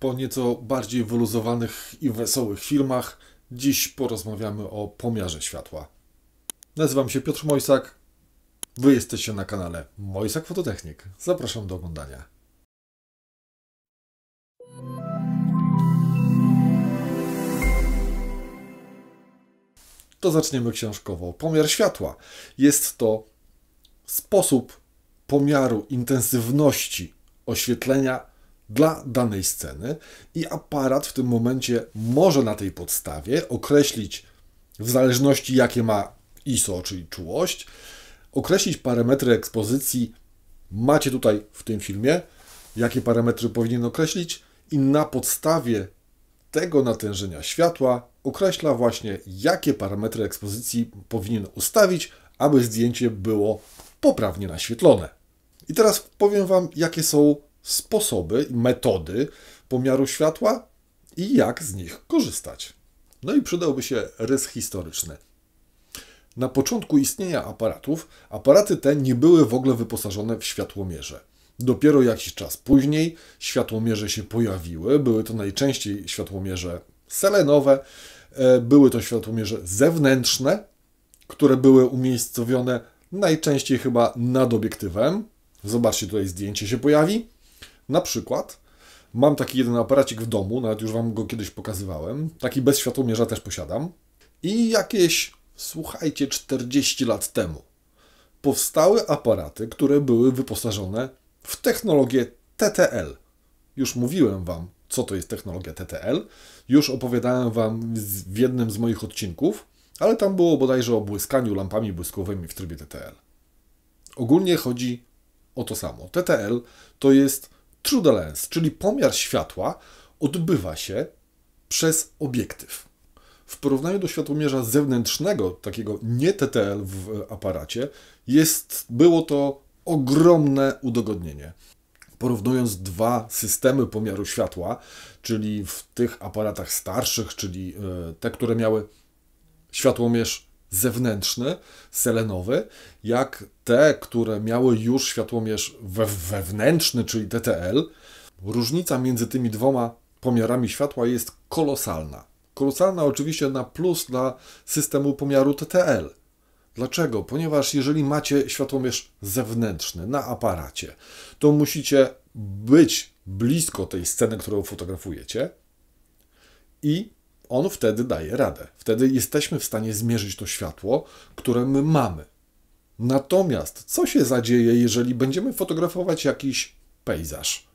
Po nieco bardziej wyluzowanych i wesołych filmach, dziś porozmawiamy o pomiarze światła. Nazywam się Piotr Mojsak, Wy jesteście na kanale Mojsak Fototechnik. Zapraszam do oglądania. To zaczniemy książkowo. Pomiar światła. Jest to sposób pomiaru intensywności oświetlenia dla danej sceny i aparat w tym momencie może na tej podstawie określić, w zależności jakie ma ISO, czyli czułość, określić parametry ekspozycji. Macie tutaj w tym filmie, jakie parametry powinien określić, i na podstawie tego natężenia światła określa właśnie, jakie parametry ekspozycji powinien ustawić, aby zdjęcie było poprawnie naświetlone. I teraz powiem Wam, jakie są sposoby, metody pomiaru światła i jak z nich korzystać. No i przydałby się rys historyczny. Na początku istnienia aparatów, aparaty te nie były w ogóle wyposażone w światłomierze. Dopiero jakiś czas później światłomierze się pojawiły. Były to najczęściej światłomierze selenowe, e, były to światłomierze zewnętrzne, które były umiejscowione najczęściej chyba nad obiektywem. Zobaczcie, tutaj zdjęcie się pojawi. Na przykład mam taki jeden aparacik w domu, nawet już Wam go kiedyś pokazywałem. Taki bez światłomierza też posiadam. I jakieś, słuchajcie, 40 lat temu powstały aparaty, które były wyposażone w technologię TTL. Już mówiłem Wam, co to jest technologia TTL. Już opowiadałem Wam w jednym z moich odcinków, ale tam było bodajże o błyskaniu lampami błyskowymi w trybie TTL. Ogólnie chodzi o to samo. TTL to jest True lens, czyli pomiar światła, odbywa się przez obiektyw. W porównaniu do światłomierza zewnętrznego, takiego nie TTL w aparacie, jest, było to ogromne udogodnienie. Porównując dwa systemy pomiaru światła, czyli w tych aparatach starszych, czyli e, te, które miały światłomierz zewnętrzny, selenowy, jak te, które miały już światłomierz we wewnętrzny, czyli TTL. Różnica między tymi dwoma pomiarami światła jest kolosalna. Kolosalna oczywiście na plus dla systemu pomiaru TTL. Dlaczego? Ponieważ jeżeli macie światłomierz zewnętrzny na aparacie, to musicie być blisko tej sceny, którą fotografujecie i on wtedy daje radę. Wtedy jesteśmy w stanie zmierzyć to światło, które my mamy. Natomiast co się zadzieje, jeżeli będziemy fotografować jakiś pejzaż?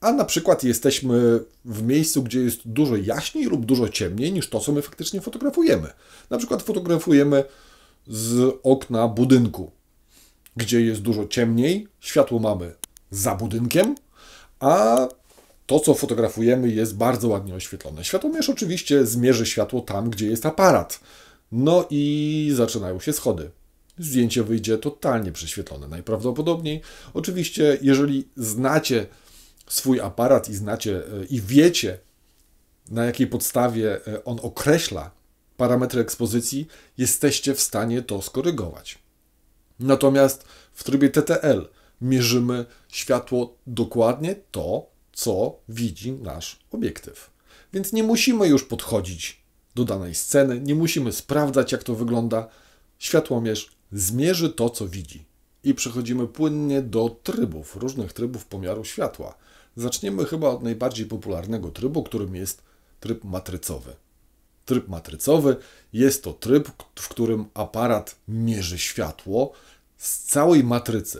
A na przykład jesteśmy w miejscu, gdzie jest dużo jaśniej lub dużo ciemniej niż to, co my faktycznie fotografujemy. Na przykład fotografujemy z okna budynku, gdzie jest dużo ciemniej, światło mamy za budynkiem, a to, co fotografujemy, jest bardzo ładnie oświetlone. Światłomierz oczywiście zmierzy światło tam, gdzie jest aparat. No i zaczynają się schody. Zdjęcie wyjdzie totalnie prześwietlone, najprawdopodobniej. Oczywiście, jeżeli znacie swój aparat i znacie e, i wiecie, na jakiej podstawie e, on określa parametry ekspozycji, jesteście w stanie to skorygować. Natomiast w trybie TTL mierzymy światło dokładnie to, co widzi nasz obiektyw. Więc nie musimy już podchodzić do danej sceny, nie musimy sprawdzać, jak to wygląda. Światłomierz zmierzy to, co widzi. I przechodzimy płynnie do trybów, różnych trybów pomiaru światła. Zaczniemy chyba od najbardziej popularnego trybu, którym jest tryb matrycowy. Tryb matrycowy jest to tryb, w którym aparat mierzy światło z całej matrycy.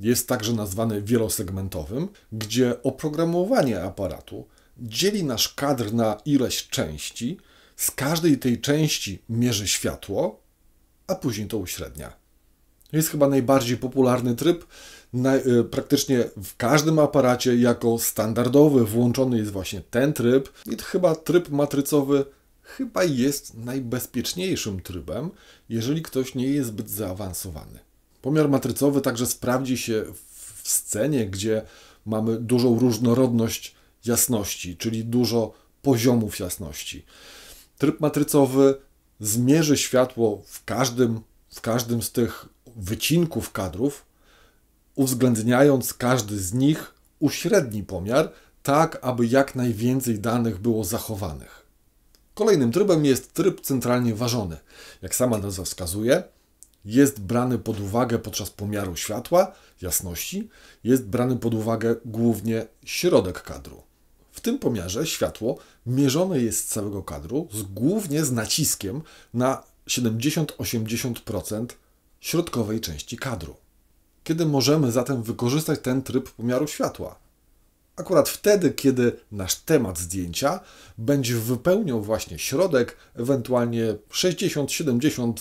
Jest także nazwany wielosegmentowym, gdzie oprogramowanie aparatu dzieli nasz kadr na ileś części, z każdej tej części mierzy światło, a później to uśrednia. Jest chyba najbardziej popularny tryb. Na, y, praktycznie w każdym aparacie jako standardowy włączony jest właśnie ten tryb. I chyba tryb matrycowy chyba jest najbezpieczniejszym trybem, jeżeli ktoś nie jest zbyt zaawansowany. Pomiar matrycowy także sprawdzi się w scenie, gdzie mamy dużą różnorodność jasności, czyli dużo poziomów jasności. Tryb matrycowy zmierzy światło w każdym, w każdym z tych wycinków kadrów, uwzględniając każdy z nich uśredni pomiar, tak aby jak najwięcej danych było zachowanych. Kolejnym trybem jest tryb centralnie ważony. Jak sama nazwa wskazuje, jest brany pod uwagę podczas pomiaru światła, jasności, jest brany pod uwagę głównie środek kadru. W tym pomiarze światło mierzone jest z całego kadru, z, głównie z naciskiem na 70-80% środkowej części kadru. Kiedy możemy zatem wykorzystać ten tryb pomiaru światła? akurat wtedy, kiedy nasz temat zdjęcia będzie wypełniał właśnie środek, ewentualnie 60-70%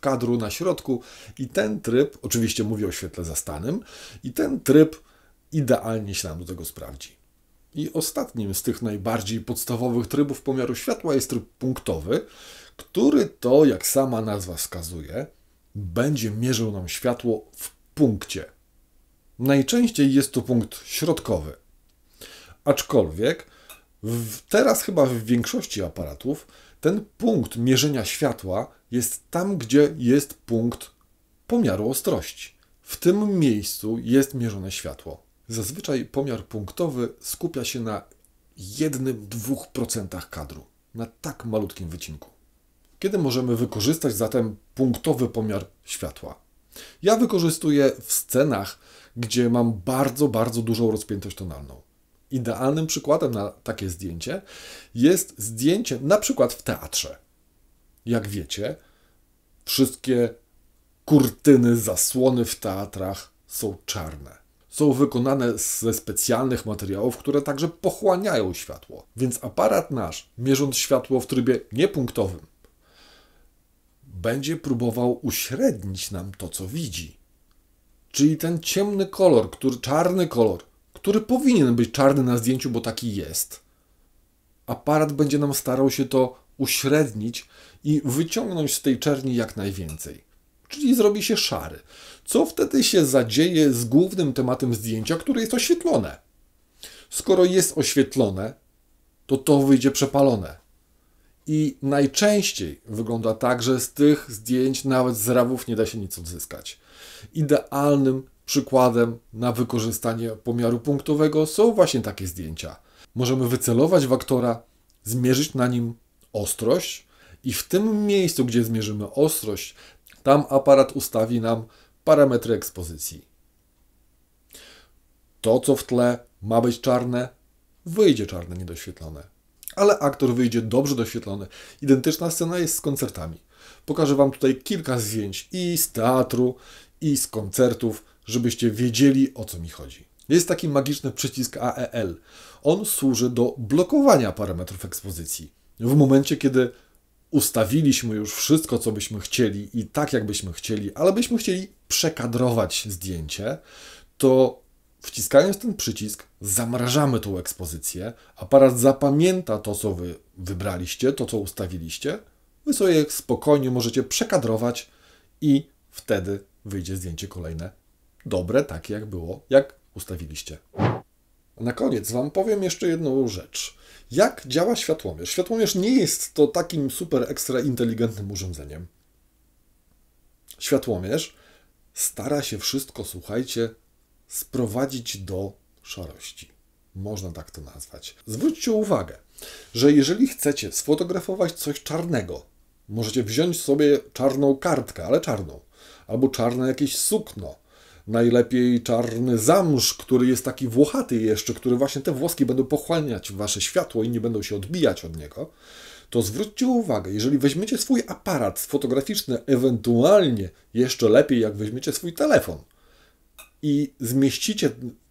kadru na środku i ten tryb, oczywiście mówię o świetle zastanym, i ten tryb idealnie się nam do tego sprawdzi. I ostatnim z tych najbardziej podstawowych trybów pomiaru światła jest tryb punktowy, który to, jak sama nazwa wskazuje, będzie mierzył nam światło w punkcie. Najczęściej jest to punkt środkowy, Aczkolwiek w, teraz chyba w większości aparatów ten punkt mierzenia światła jest tam, gdzie jest punkt pomiaru ostrości. W tym miejscu jest mierzone światło. Zazwyczaj pomiar punktowy skupia się na 1-2% kadru, na tak malutkim wycinku. Kiedy możemy wykorzystać zatem punktowy pomiar światła? Ja wykorzystuję w scenach, gdzie mam bardzo, bardzo dużą rozpiętość tonalną. Idealnym przykładem na takie zdjęcie jest zdjęcie na przykład w teatrze. Jak wiecie, wszystkie kurtyny, zasłony w teatrach są czarne. Są wykonane ze specjalnych materiałów, które także pochłaniają światło. Więc aparat nasz, mierząc światło w trybie niepunktowym, będzie próbował uśrednić nam to, co widzi. Czyli ten ciemny kolor, który, czarny kolor, który powinien być czarny na zdjęciu, bo taki jest. Aparat będzie nam starał się to uśrednić i wyciągnąć z tej czerni jak najwięcej. Czyli zrobi się szary. Co wtedy się zadzieje z głównym tematem zdjęcia, które jest oświetlone? Skoro jest oświetlone, to to wyjdzie przepalone. I najczęściej wygląda tak, że z tych zdjęć nawet z rawów nie da się nic odzyskać. Idealnym Przykładem na wykorzystanie pomiaru punktowego są właśnie takie zdjęcia. Możemy wycelować w aktora, zmierzyć na nim ostrość i w tym miejscu, gdzie zmierzymy ostrość, tam aparat ustawi nam parametry ekspozycji. To, co w tle ma być czarne, wyjdzie czarne, niedoświetlone. Ale aktor wyjdzie dobrze doświetlony. Identyczna scena jest z koncertami. Pokażę Wam tutaj kilka zdjęć i z teatru, i z koncertów, żebyście wiedzieli o co mi chodzi. Jest taki magiczny przycisk AEL. On służy do blokowania parametrów ekspozycji. W momencie, kiedy ustawiliśmy już wszystko, co byśmy chcieli i tak, jakbyśmy chcieli, ale byśmy chcieli przekadrować zdjęcie, to wciskając ten przycisk zamrażamy tą ekspozycję, aparat zapamięta to, co wy wybraliście, to, co ustawiliście. Wy sobie spokojnie możecie przekadrować i wtedy wyjdzie zdjęcie kolejne dobre, takie jak było, jak ustawiliście. Na koniec Wam powiem jeszcze jedną rzecz. Jak działa światłomierz? Światłomierz nie jest to takim super ekstra inteligentnym urządzeniem. Światłomierz stara się wszystko, słuchajcie, sprowadzić do szarości. Można tak to nazwać. Zwróćcie uwagę, że jeżeli chcecie sfotografować coś czarnego, możecie wziąć sobie czarną kartkę, ale czarną, albo czarne jakieś sukno, najlepiej czarny zamsz, który jest taki włochaty jeszcze, który właśnie te włoski będą pochłaniać wasze światło i nie będą się odbijać od niego, to zwróćcie uwagę, jeżeli weźmiecie swój aparat fotograficzny, ewentualnie jeszcze lepiej, jak weźmiecie swój telefon i zmieścicie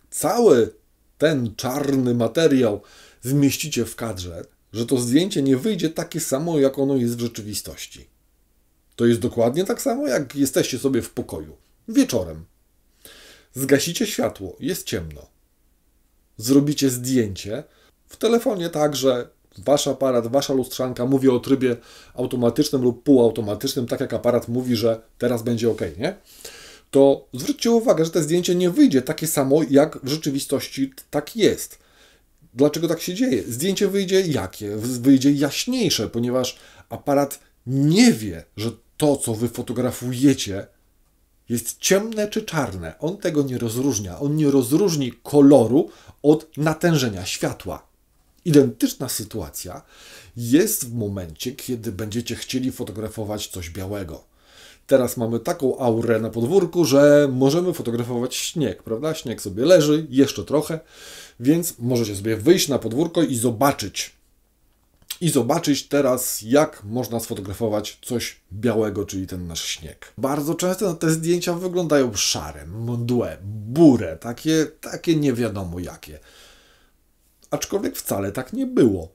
cały ten czarny materiał, zmieścicie w kadrze, że to zdjęcie nie wyjdzie takie samo, jak ono jest w rzeczywistości. To jest dokładnie tak samo, jak jesteście sobie w pokoju wieczorem Zgasicie światło, jest ciemno. Zrobicie zdjęcie. W telefonie także wasz aparat, wasza lustrzanka mówi o trybie automatycznym lub półautomatycznym, tak jak aparat mówi, że teraz będzie ok, nie? To zwróćcie uwagę, że to zdjęcie nie wyjdzie takie samo, jak w rzeczywistości tak jest. Dlaczego tak się dzieje? Zdjęcie wyjdzie jakie? Wyjdzie jaśniejsze, ponieważ aparat nie wie, że to, co wy fotografujecie, jest ciemne czy czarne. On tego nie rozróżnia. On nie rozróżni koloru od natężenia światła. Identyczna sytuacja jest w momencie, kiedy będziecie chcieli fotografować coś białego. Teraz mamy taką aurę na podwórku, że możemy fotografować śnieg, prawda? Śnieg sobie leży, jeszcze trochę, więc możecie sobie wyjść na podwórko i zobaczyć i zobaczyć teraz, jak można sfotografować coś białego, czyli ten nasz śnieg. Bardzo często te zdjęcia wyglądają szare, mdłe, burę, takie, takie nie wiadomo jakie. Aczkolwiek wcale tak nie było.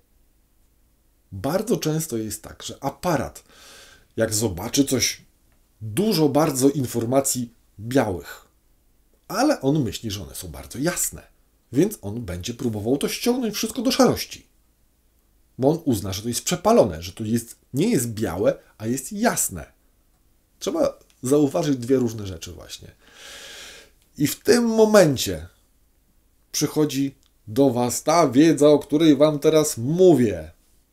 Bardzo często jest tak, że aparat, jak zobaczy coś, dużo bardzo informacji białych, ale on myśli, że one są bardzo jasne, więc on będzie próbował to ściągnąć wszystko do szarości bo on uzna, że to jest przepalone, że to jest, nie jest białe, a jest jasne. Trzeba zauważyć dwie różne rzeczy właśnie. I w tym momencie przychodzi do Was ta wiedza, o której Wam teraz mówię.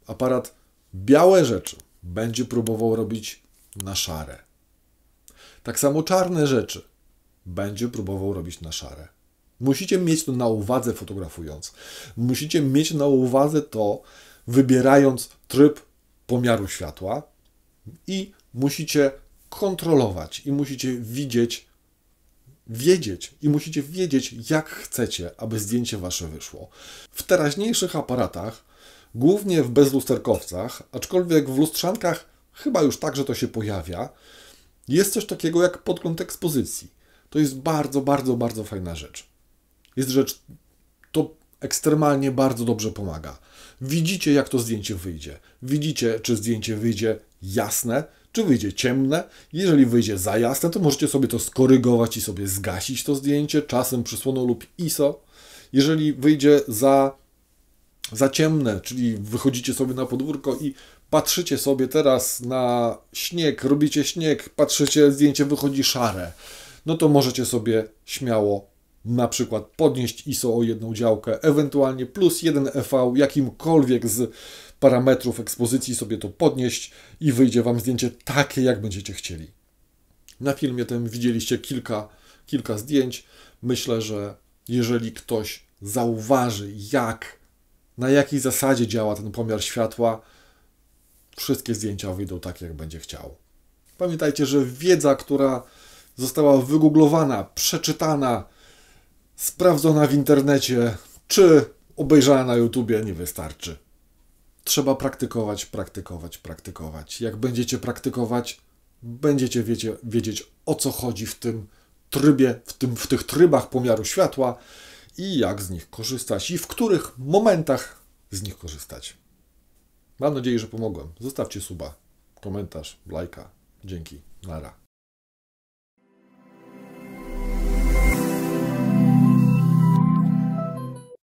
Aparat białe rzeczy będzie próbował robić na szare. Tak samo czarne rzeczy będzie próbował robić na szare. Musicie mieć to na uwadze fotografując. Musicie mieć na uwadze to, wybierając tryb pomiaru światła i musicie kontrolować i musicie widzieć, wiedzieć i musicie wiedzieć, jak chcecie, aby zdjęcie wasze wyszło. W teraźniejszych aparatach, głównie w bezlusterkowcach, aczkolwiek w lustrzankach chyba już także to się pojawia, jest coś takiego jak podgląd ekspozycji. To jest bardzo, bardzo, bardzo fajna rzecz. Jest rzecz ekstremalnie bardzo dobrze pomaga. Widzicie, jak to zdjęcie wyjdzie. Widzicie, czy zdjęcie wyjdzie jasne, czy wyjdzie ciemne. Jeżeli wyjdzie za jasne, to możecie sobie to skorygować i sobie zgasić to zdjęcie, czasem przysłoną lub ISO. Jeżeli wyjdzie za, za ciemne, czyli wychodzicie sobie na podwórko i patrzycie sobie teraz na śnieg, robicie śnieg, patrzycie, zdjęcie wychodzi szare, no to możecie sobie śmiało na przykład podnieść ISO o jedną działkę, ewentualnie plus 1 EV, jakimkolwiek z parametrów ekspozycji sobie to podnieść i wyjdzie Wam zdjęcie takie, jak będziecie chcieli. Na filmie tym widzieliście kilka, kilka zdjęć. Myślę, że jeżeli ktoś zauważy, jak, na jakiej zasadzie działa ten pomiar światła, wszystkie zdjęcia wyjdą tak, jak będzie chciał. Pamiętajcie, że wiedza, która została wygooglowana, przeczytana, sprawdzona w internecie czy obejrzana na YouTubie nie wystarczy. Trzeba praktykować, praktykować, praktykować. Jak będziecie praktykować, będziecie wiecie, wiedzieć o co chodzi w tym trybie, w, tym, w tych trybach pomiaru światła i jak z nich korzystać i w których momentach z nich korzystać. Mam nadzieję, że pomogłem. Zostawcie suba, komentarz, lajka. Dzięki. Nara.